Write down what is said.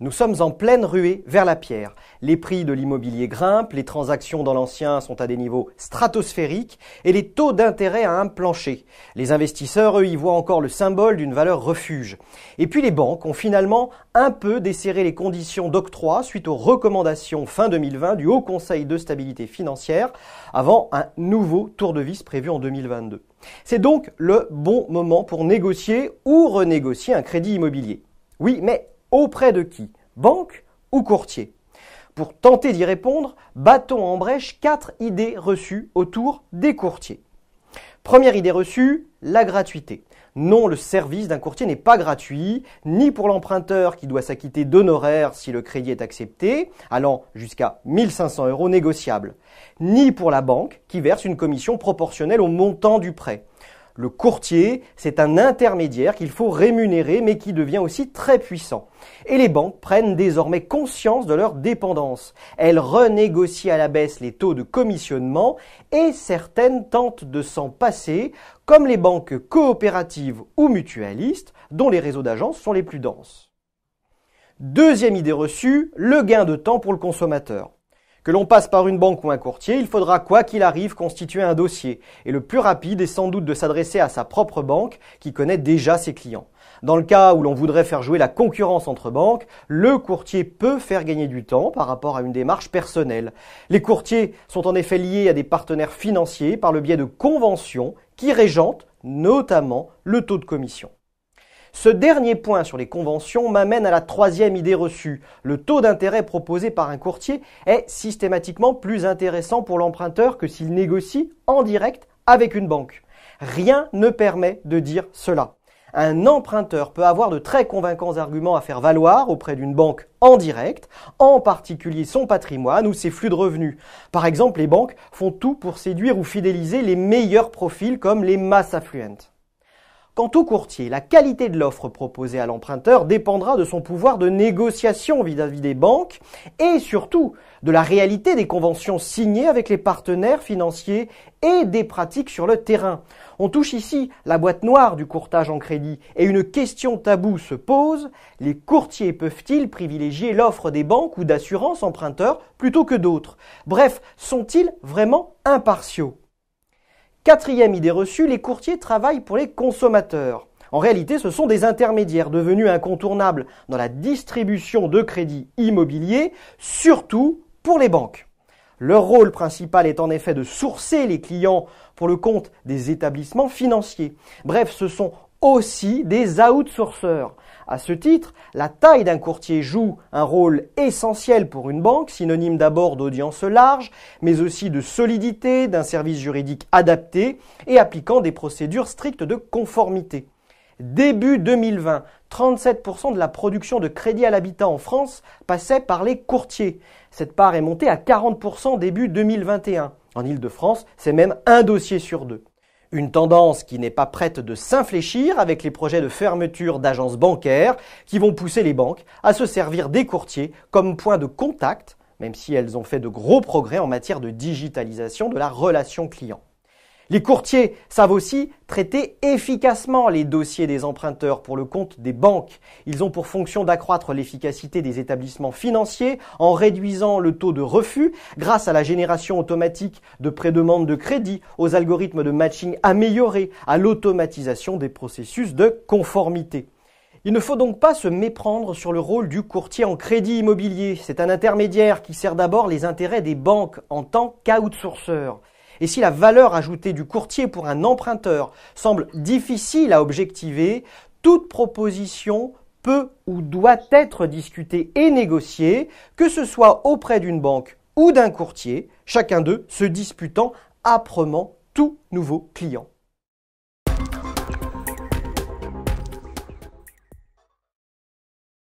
Nous sommes en pleine ruée vers la pierre. Les prix de l'immobilier grimpent, les transactions dans l'ancien sont à des niveaux stratosphériques et les taux d'intérêt à un plancher. Les investisseurs, eux, y voient encore le symbole d'une valeur refuge. Et puis les banques ont finalement un peu desserré les conditions d'octroi suite aux recommandations fin 2020 du Haut Conseil de stabilité financière avant un nouveau tour de vis prévu en 2022. C'est donc le bon moment pour négocier ou renégocier un crédit immobilier. Oui, mais Auprès de qui Banque ou courtier Pour tenter d'y répondre, battons en brèche quatre idées reçues autour des courtiers. Première idée reçue, la gratuité. Non, le service d'un courtier n'est pas gratuit, ni pour l'emprunteur qui doit s'acquitter d'honoraires si le crédit est accepté, allant jusqu'à 1500 euros négociables, ni pour la banque qui verse une commission proportionnelle au montant du prêt. Le courtier, c'est un intermédiaire qu'il faut rémunérer mais qui devient aussi très puissant. Et les banques prennent désormais conscience de leur dépendance. Elles renégocient à la baisse les taux de commissionnement et certaines tentent de s'en passer, comme les banques coopératives ou mutualistes, dont les réseaux d'agences sont les plus denses. Deuxième idée reçue, le gain de temps pour le consommateur. Que l'on passe par une banque ou un courtier, il faudra quoi qu'il arrive constituer un dossier, et le plus rapide est sans doute de s'adresser à sa propre banque qui connaît déjà ses clients. Dans le cas où l'on voudrait faire jouer la concurrence entre banques, le courtier peut faire gagner du temps par rapport à une démarche personnelle. Les courtiers sont en effet liés à des partenaires financiers par le biais de conventions qui régentent notamment le taux de commission. Ce dernier point sur les conventions m'amène à la troisième idée reçue. Le taux d'intérêt proposé par un courtier est systématiquement plus intéressant pour l'emprunteur que s'il négocie en direct avec une banque. Rien ne permet de dire cela. Un emprunteur peut avoir de très convaincants arguments à faire valoir auprès d'une banque en direct, en particulier son patrimoine ou ses flux de revenus. Par exemple, les banques font tout pour séduire ou fidéliser les meilleurs profils comme les masses affluentes. Quant au courtier, la qualité de l'offre proposée à l'emprunteur dépendra de son pouvoir de négociation vis-à-vis des banques et surtout de la réalité des conventions signées avec les partenaires financiers et des pratiques sur le terrain. On touche ici la boîte noire du courtage en crédit et une question taboue se pose. Les courtiers peuvent-ils privilégier l'offre des banques ou d'assurance emprunteurs plutôt que d'autres Bref, sont-ils vraiment impartiaux Quatrième idée reçue, les courtiers travaillent pour les consommateurs. En réalité, ce sont des intermédiaires devenus incontournables dans la distribution de crédits immobiliers, surtout pour les banques. Leur rôle principal est en effet de sourcer les clients pour le compte des établissements financiers. Bref, ce sont aussi des outsourceurs. À ce titre, la taille d'un courtier joue un rôle essentiel pour une banque, synonyme d'abord d'audience large, mais aussi de solidité, d'un service juridique adapté et appliquant des procédures strictes de conformité. Début 2020, 37% de la production de crédit à l'habitat en France passait par les courtiers. Cette part est montée à 40% début 2021. En Ile-de-France, c'est même un dossier sur deux. Une tendance qui n'est pas prête de s'infléchir avec les projets de fermeture d'agences bancaires qui vont pousser les banques à se servir des courtiers comme point de contact, même si elles ont fait de gros progrès en matière de digitalisation de la relation client. Les courtiers savent aussi traiter efficacement les dossiers des emprunteurs pour le compte des banques. Ils ont pour fonction d'accroître l'efficacité des établissements financiers en réduisant le taux de refus grâce à la génération automatique de prédemande de crédit, aux algorithmes de matching améliorés, à l'automatisation des processus de conformité. Il ne faut donc pas se méprendre sur le rôle du courtier en crédit immobilier. C'est un intermédiaire qui sert d'abord les intérêts des banques en tant qu'outsourceur. Et si la valeur ajoutée du courtier pour un emprunteur semble difficile à objectiver, toute proposition peut ou doit être discutée et négociée, que ce soit auprès d'une banque ou d'un courtier, chacun d'eux se disputant âprement tout nouveau client.